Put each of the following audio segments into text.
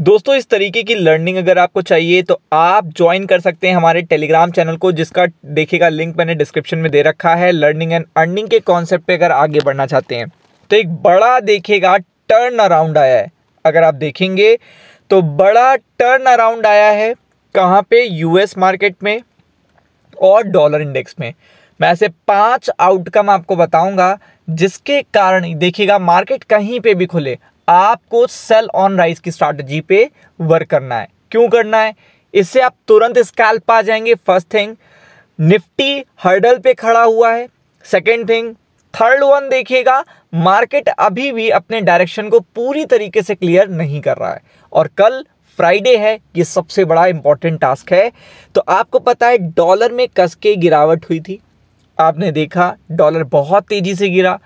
दोस्तों इस तरीके की लर्निंग अगर आपको चाहिए तो आप ज्वाइन कर सकते हैं हमारे टेलीग्राम चैनल को जिसका देखेगा लिंक मैंने डिस्क्रिप्शन में दे रखा है लर्निंग एंड अर्निंग के कॉन्सेप्ट पे अगर आगे बढ़ना चाहते हैं तो एक बड़ा देखेगा टर्न अराउंड आया है अगर आप देखेंगे तो बड़ा टर्न अराउंड आया है कहाँ पे यूएस मार्केट में और डॉलर इंडेक्स में मैं ऐसे पांच आउटकम आपको बताऊंगा जिसके कारण देखिएगा मार्केट कहीं पे भी खुले आपको सेल ऑन राइज की स्ट्रैटेजी पे वर्क करना है क्यों करना है इससे आप तुरंत स्कैल पा जाएंगे फर्स्ट थिंग निफ्टी हर्डल पे खड़ा हुआ है सेकेंड थिंग थर्ड वन देखिएगा मार्केट अभी भी अपने डायरेक्शन को पूरी तरीके से क्लियर नहीं कर रहा है और कल फ्राइडे है ये सबसे बड़ा इंपॉर्टेंट टास्क है तो आपको पता है डॉलर में कस के गिरावट हुई थी आपने देखा डॉलर बहुत तेज़ी से गिरा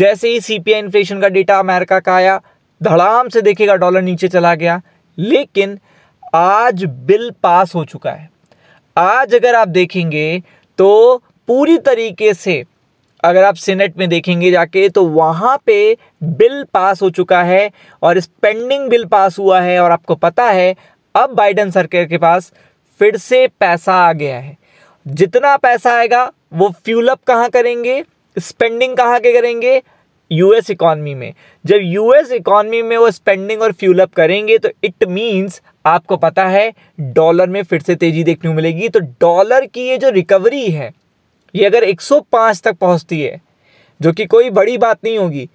जैसे ही सीपीआई इन्फ्लेशन का डेटा अमेरिका का आया धड़ाम से देखिएगा डॉलर नीचे चला गया लेकिन आज बिल पास हो चुका है आज अगर आप देखेंगे तो पूरी तरीके से अगर आप सीनेट में देखेंगे जाके तो वहाँ पे बिल पास हो चुका है और इस पेंडिंग बिल पास हुआ है और आपको पता है अब बाइडन सरकार के पास फिर से पैसा आ गया है जितना पैसा आएगा वो फ्यूलअप कहाँ करेंगे स्पेंडिंग कहाँ के करेंगे यूएस इकॉनमी में जब यूएस इकॉनमी में वो स्पेंडिंग और फ्यूल अप करेंगे तो इट मींस आपको पता है डॉलर में फिर से तेजी देखने को मिलेगी तो डॉलर की ये जो रिकवरी है ये अगर 105 तक पहुंचती है जो कि कोई बड़ी बात नहीं होगी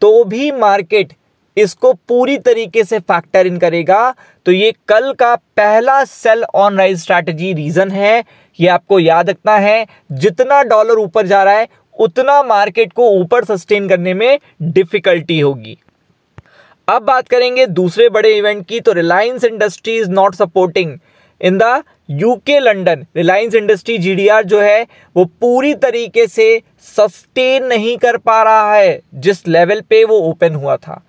तो भी मार्केट इसको पूरी तरीके से फैक्टर इन करेगा तो ये कल का पहला sell on rise strategy reason है ये आपको याद रखना है जितना डॉलर ऊपर जा रहा है उतना मार्केट को ऊपर सस्टेन करने में डिफ़िकल्टी होगी अब बात करेंगे दूसरे बड़े इवेंट की तो Reliance industry is not supporting in the UK London Reliance industry GDR जो है वो पूरी तरीके से सस्टेन नहीं कर पा रहा है जिस लेवल पे वो ओपन हुआ था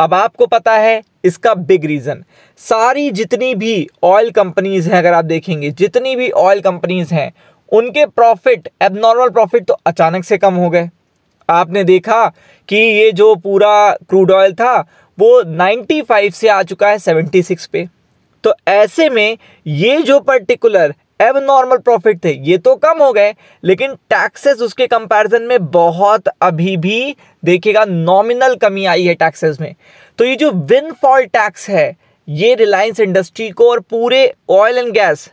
अब आपको पता है इसका बिग रीज़न सारी जितनी भी ऑयल कंपनीज़ हैं अगर आप देखेंगे जितनी भी ऑयल कंपनीज़ हैं उनके प्रॉफिट एबनॉर्मल प्रॉफिट तो अचानक से कम हो गए आपने देखा कि ये जो पूरा क्रूड ऑयल था वो 95 से आ चुका है 76 पे तो ऐसे में ये जो पर्टिकुलर एब नॉर्मल प्रॉफिट थे ये तो कम हो गए लेकिन टैक्सेस उसके कंपैरिजन में बहुत अभी भी देखिएगा नॉमिनल कमी आई है टैक्सेस में तो ये जो विनफॉल टैक्स है ये रिलायंस इंडस्ट्री को और पूरे ऑयल एंड गैस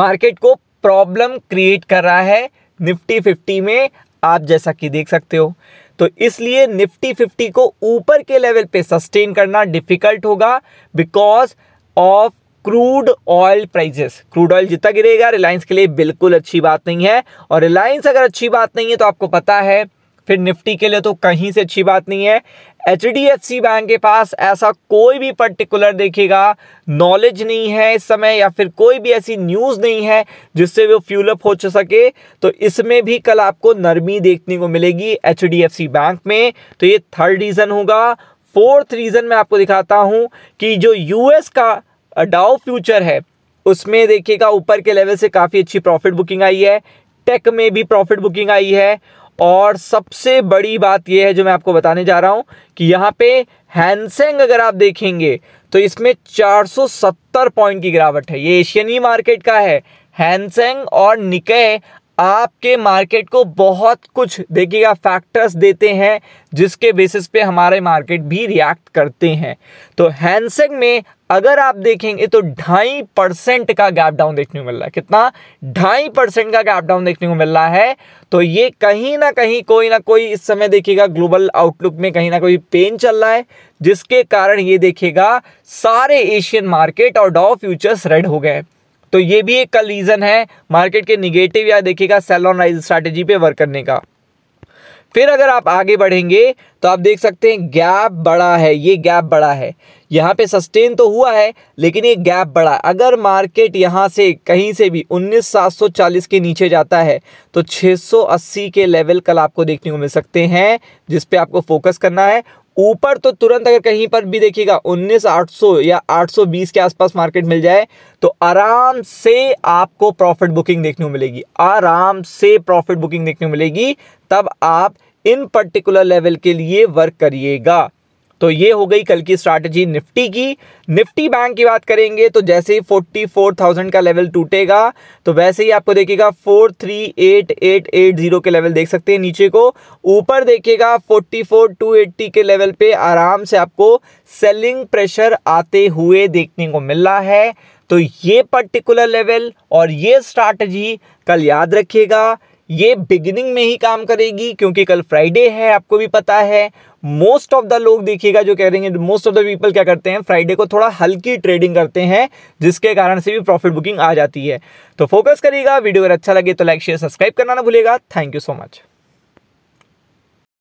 मार्केट को प्रॉब्लम क्रिएट कर रहा है निफ्टी फिफ्टी में आप जैसा कि देख सकते हो तो इसलिए निफ्टी फिफ्टी को ऊपर के लेवल पे सस्टेन करना डिफिकल्ट होगा because of crude oil prices crude oil जितना गिरेगा रिलायंस के लिए बिल्कुल अच्छी बात नहीं है और रिलायंस अगर अच्छी बात नहीं है तो आपको पता है फिर निफ्टी के लिए तो कहीं से अच्छी बात नहीं है H D F C bank के पास ऐसा कोई भी पर्टिकुलर देखेगा नॉलेज नहीं है इस समय या फिर कोई भी ऐसी न्यूज़ नहीं है जिससे वो अप हो सके तो इसमें भी कल आपको नरमी देखने को मिलेगी H D F C bank में तो ये थर्ड रीज़न होगा फोर्थ रीज़न मैं आपको दिखाता हूँ कि जो यूएस का डाउ फ्यूचर है उसमें देखिएगा ऊपर के लेवल से काफ़ी अच्छी प्रॉफिट बुकिंग आई है टेक में भी प्रॉफिट बुकिंग आई है और सबसे बड़ी बात यह है जो मैं आपको बताने जा रहा हूँ कि यहाँ पे हैंसेंग अगर आप देखेंगे तो इसमें 470 पॉइंट की गिरावट है ये एशियन ही मार्केट का है हैंसेंग और निके आपके मार्केट को बहुत कुछ देखिएगा फैक्टर्स देते हैं जिसके बेसिस पे हमारे मार्केट भी रिएक्ट करते हैं तो हैंसेंग में अगर आप देखेंगे तो ढाई परसेंट का गैप डाउन देखने को मिल रहा है कितना ढाई परसेंट का गैप डाउन देखने को मिल रहा है तो ये कहीं ना कहीं कोई ना कोई इस समय देखिएगा ग्लोबल आउटलुक में कहीं ना कोई पेन चल रहा है जिसके कारण ये देखिएगा सारे एशियन मार्केट और डॉ फ्यूचर्स रेड हो गए तो ये भी एक का है मार्केट के निगेटिव या देखिएगा सेल ऑन राइज स्ट्रैटेजी पे वर्क करने का फिर अगर आप आगे बढ़ेंगे तो आप देख सकते हैं गैप बड़ा है ये गैप बड़ा है यहाँ पे सस्टेन तो हुआ है लेकिन ये गैप बड़ा अगर मार्केट यहाँ से कहीं से भी 19,740 के नीचे जाता है तो 680 के लेवल कल आपको देखने को मिल सकते हैं जिस पे आपको फोकस करना है ऊपर तो तुरंत अगर कहीं पर भी देखिएगा 19,800 या 820 के आसपास मार्केट मिल जाए तो आराम से आपको प्रॉफिट बुकिंग देखने को मिलेगी आराम से प्रॉफिट बुकिंग देखने को मिलेगी तब आप इन पर्टिकुलर लेवल के लिए वर्क करिएगा तो ये हो गई कल की स्ट्रैटेजी निफ्टी की निफ्टी बैंक की बात करेंगे तो जैसे ही 44,000 का लेवल टूटेगा तो वैसे ही आपको देखिएगा 438880 के लेवल देख सकते हैं नीचे को ऊपर देखिएगा 44,280 के लेवल पे आराम से आपको सेलिंग प्रेशर आते हुए देखने को मिल रहा है तो ये पर्टिकुलर लेवल और ये स्ट्रैटेजी कल याद रखिएगा ये बिगिनिंग में ही काम करेगी क्योंकि कल फ्राइडे है आपको भी पता है मोस्ट ऑफ द लोग देखिएगा जो कह रहे हैं मोस्ट ऑफ द पीपल क्या करते हैं फ्राइडे को थोड़ा हल्की ट्रेडिंग करते हैं जिसके कारण से भी प्रॉफिट बुकिंग आ जाती है तो फोकस करिएगा वीडियो अगर अच्छा लगे तो लाइक शेयर सब्सक्राइब करना ना भूलेगा थैंक यू सो मच